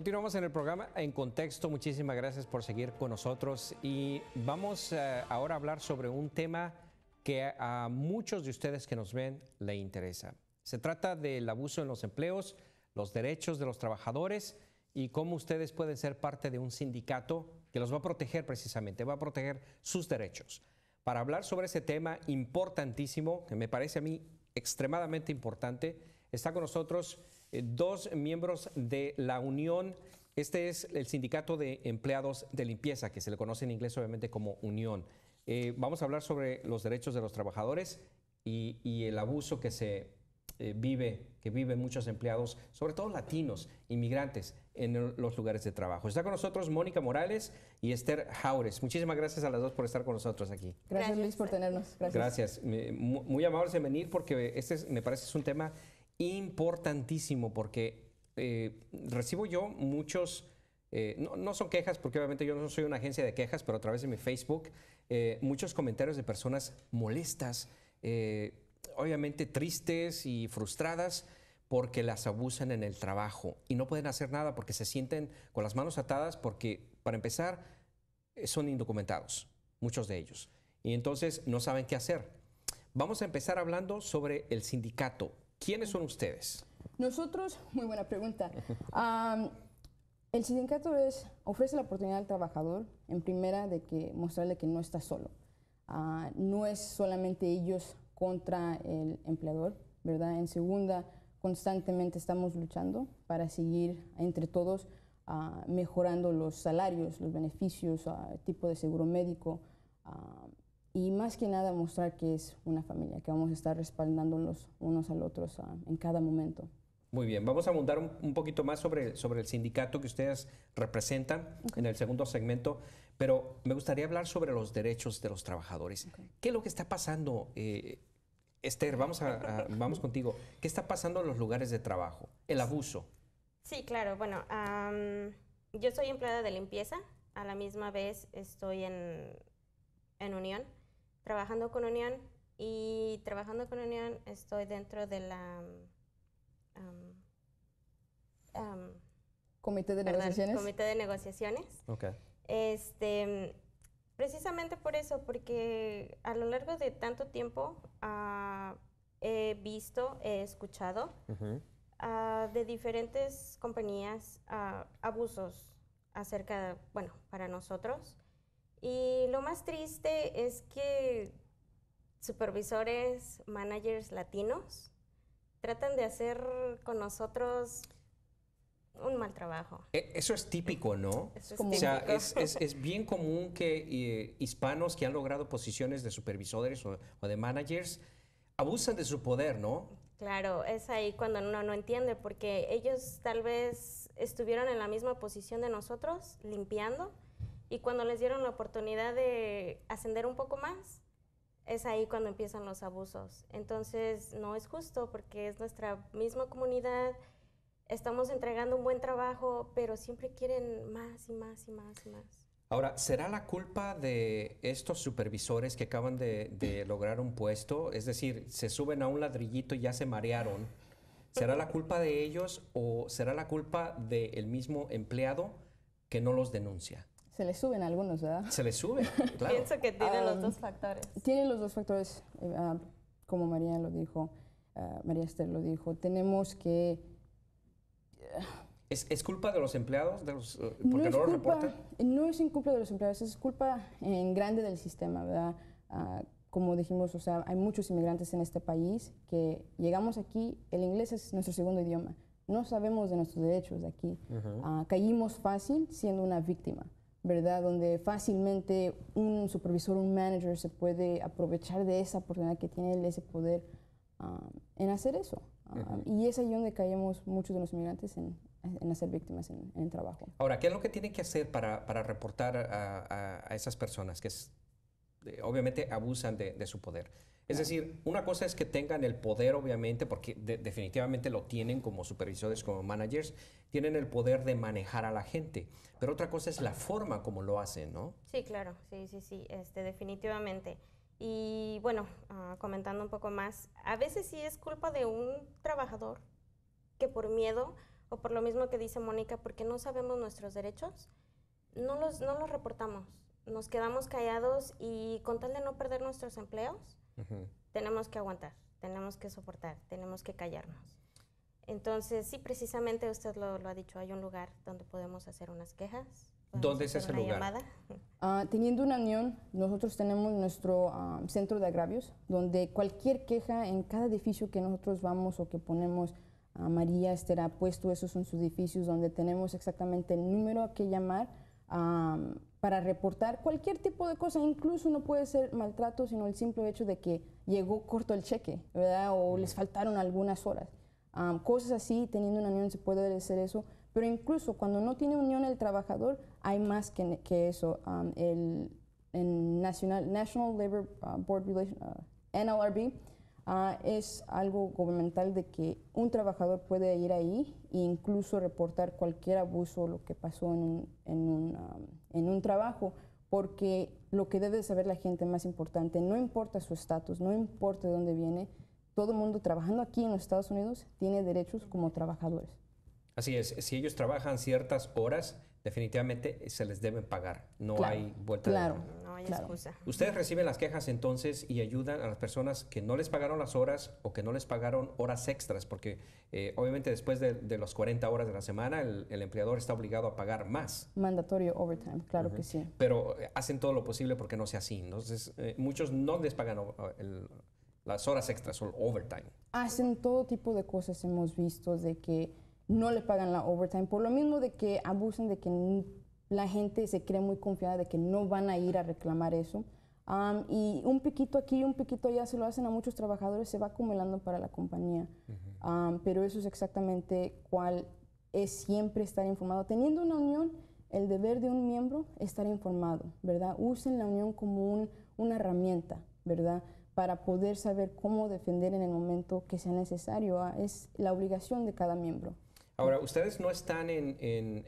Continuamos en el programa En Contexto. Muchísimas gracias por seguir con nosotros y vamos eh, ahora a hablar sobre un tema que a muchos de ustedes que nos ven le interesa. Se trata del abuso en los empleos, los derechos de los trabajadores y cómo ustedes pueden ser parte de un sindicato que los va a proteger precisamente, va a proteger sus derechos. Para hablar sobre ese tema importantísimo, que me parece a mí extremadamente importante, está con nosotros eh, dos miembros de la Unión este es el sindicato de empleados de limpieza, que se le conoce en inglés obviamente como unión. Eh, vamos a hablar sobre los derechos de los trabajadores y, el abuso que se eh, vive, que viven muchos empleados, sobre todo latinos, inmigrantes, en los lugares de trabajo. Está con nosotros Mónica Morales y Esther Jaures. Muchísimas gracias a las dos por estar con nosotros aquí. Gracias, Luis por tenernos. Gracias. Muy, amables en venir porque este me parece es un tema importantísimo porque eh, recibo yo muchos... Eh, no, no, son quejas, porque obviamente yo no soy una agencia de quejas, pero a través de mi Facebook, eh, muchos comentarios de personas molestas, obviamente tristes y frustradas porque las abusan en el trabajo y no pueden hacer nada porque se sienten con las manos atadas porque, para empezar, son indocumentados, muchos de ellos, y entonces no saben qué hacer. Vamos a empezar hablando sobre el sindicato. ¿Quiénes son ustedes? Nosotros, muy buena pregunta. el sindicato ofrece la oportunidad al trabajador, en primera, de que mostrarle que no está solo. Ah, no es solamente ellos contra el empleador, ¿verdad? En segunda, constantemente estamos luchando para seguir entre todos ah, mejorando los salarios, los beneficios, el ah, tipo de seguro médico, y más que nada mostrar que es una familia, que vamos a estar respaldándonos unos al otro ah, en cada momento. Muy bien, vamos a abundar un, poquito más sobre, sobre el sindicato que ustedes representan en el segundo segmento, pero me gustaría hablar sobre los derechos de los trabajadores. ¿Qué es lo que está pasando? Eh, Esther, vamos, a, vamos contigo. ¿Qué está pasando en los lugares de trabajo? El abuso. Sí, claro. Bueno, yo soy empleada de limpieza. A la misma vez estoy en, en unión trabajando con Unión y trabajando con Unión estoy dentro de la... comité de negociaciones. Comité de negociaciones. Este, precisamente por eso, porque a lo largo de tanto tiempo ah, he visto, he escuchado ah, de diferentes compañías ah, abusos acerca, bueno, para nosotros, y lo más triste es que supervisores, managers latinos tratan de hacer con nosotros un mal trabajo. E, eso es típico, ¿no? Eso es o sea, es, bien común que eh, hispanos que han logrado posiciones de supervisores o, o, de managers abusan de su poder, ¿no? Claro, es ahí cuando uno no entiende, porque ellos tal vez estuvieron en la misma posición de nosotros, limpiando, y cuando les dieron la oportunidad de ascender un poco más, es ahí cuando empiezan los abusos. Entonces no es justo porque es nuestra misma comunidad, estamos entregando un buen trabajo, pero siempre quieren más y más y más y más. Ahora, ¿será la culpa de estos supervisores que acaban de, lograr un puesto? Es decir, se suben a un ladrillito y ya se marearon. ¿Será la culpa de ellos o será la culpa del mismo empleado que no los denuncia? Se le suben algunos, ¿verdad? Se le sube, claro. Pienso que tiene los ah, dos factores. Tiene los dos factores, eh, ah, como María lo dijo, ah, María Esther lo dijo. Tenemos que... ¿Es, culpa de los empleados? De los, eh, porque no, es culpa, No es culpa de los empleados, es culpa en grande del sistema, ¿verdad? como dijimos, o sea, hay muchos inmigrantes en este país que llegamos aquí, el inglés es nuestro segundo idioma, no sabemos de nuestros derechos de aquí, caímos fácil siendo una víctima. ¿verdad? Donde fácilmente un supervisor, un manager se puede aprovechar de esa oportunidad que tiene él, ese poder um, en hacer eso. Um, y es ahí donde caemos muchos de los inmigrantes en, hacer víctimas en, el trabajo. Ahora, ¿qué es lo que tienen que hacer para, reportar a, esas personas que eh, obviamente abusan de su poder? Es decir, una cosa es que tengan el poder, obviamente, porque definitivamente lo tienen como supervisores, como managers, tienen el poder de manejar a la gente, pero otra cosa es la forma como lo hacen, ¿no? Sí, claro, sí, sí, sí, este, definitivamente. Y bueno, ah, comentando un poco más, a veces sí es culpa de un trabajador que por miedo, o por lo mismo que dice Mónica, porque no sabemos nuestros derechos, no no los reportamos, nos quedamos callados y con tal de no perder nuestros empleos, tenemos que aguantar, tenemos que soportar, tenemos que callarnos. Entonces, sí, precisamente usted lo, ha dicho, hay un lugar donde podemos hacer unas quejas. ¿Dónde es ese lugar? Ah, teniendo una unión, nosotros tenemos nuestro ah, centro de agravios, donde cualquier queja en cada edificio que nosotros vamos o que ponemos a ah, María estará puesto, esos son sus edificios donde tenemos exactamente el número a que llamar para reportar cualquier tipo de cosa, incluso no puede ser maltrato, sino el simple hecho de que llegó corto el cheque, ¿verdad? O les faltaron algunas horas. cosas así, teniendo una unión se puede hacer eso, pero incluso cuando no tiene unión el trabajador, hay más que, eso. el, National, Labor ah, Board Relation, ah, NLRB, Ah, es algo gubernamental de que un trabajador puede ir ahí e incluso reportar cualquier abuso, o lo que pasó en un, en, un, trabajo, porque lo que debe saber la gente más importante, no importa su estatus, no importa de dónde viene, todo el mundo trabajando aquí en los Estados Unidos tiene derechos como trabajadores. Así es, si ellos trabajan ciertas horas, definitivamente se les deben pagar, no hay vuelta claro. Ustedes reciben las quejas entonces y ayudan a las personas que no les pagaron las horas o que no les pagaron horas extras, porque eh, obviamente después de, las 40 horas de la semana el, empleador está obligado a pagar más. Mandatorio overtime, claro que sí. Pero eh, hacen todo lo posible porque no sea así. Entonces, eh, muchos no les pagan las horas extras o el overtime. Hacen todo tipo de cosas, hemos visto, de que no le pagan la overtime, por lo mismo de que abusan de que la gente se cree muy confiada de que no van a ir a reclamar eso. y un piquito aquí un piquito allá se lo hacen a muchos trabajadores, se va acumulando para la compañía. pero eso es exactamente cuál es siempre estar informado. Teniendo una unión, el deber de un miembro es estar informado, ¿verdad? Usen la unión como una herramienta, ¿verdad? Para poder saber cómo defender en el momento que sea necesario. Ah, es la obligación de cada miembro. Ahora, ustedes no están en,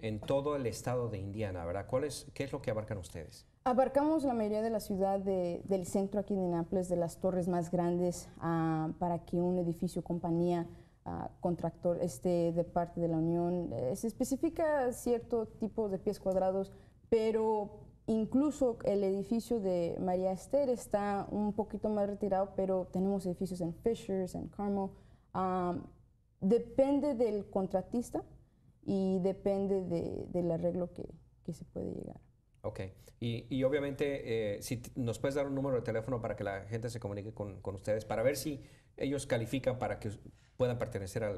en, todo el estado de Indiana, ¿verdad? ¿Cuál es, ¿Qué es lo que abarcan ustedes? Abarcamos la mayoría de la ciudad del centro aquí de Nápoles, de las torres más grandes, ah, para que un edificio, compañía, ah, contractor esté de parte de la Unión. Eh, se especifica cierto tipo de pies cuadrados, pero incluso el edificio de María Esther está un poquito más retirado, pero tenemos edificios en Fishers, en Carmel. Ah, depende del contratista y depende del arreglo que, se puede llegar. Ok, y, y obviamente eh, si nos puedes dar un número de teléfono para que la gente se comunique con, ustedes, para ver si ellos califican para que puedan pertenecer a,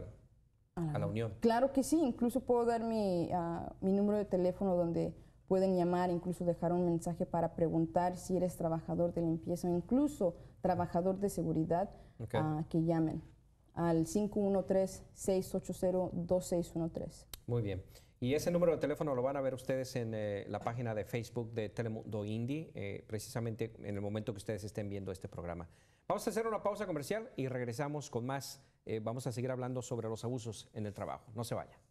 la, unión. Claro que sí, incluso puedo dar ah, mi, número de teléfono donde pueden llamar, incluso dejar un mensaje para preguntar si eres trabajador de limpieza o incluso trabajador de seguridad, ah, que llamen al 513-680-2613. Muy bien. Y ese número de teléfono lo van a ver ustedes en eh, la página de Facebook de Telemundo Indy, eh, precisamente en el momento que ustedes estén viendo este programa. Vamos a hacer una pausa comercial y regresamos con más. Eh, vamos a seguir hablando sobre los abusos en el trabajo. No se vayan.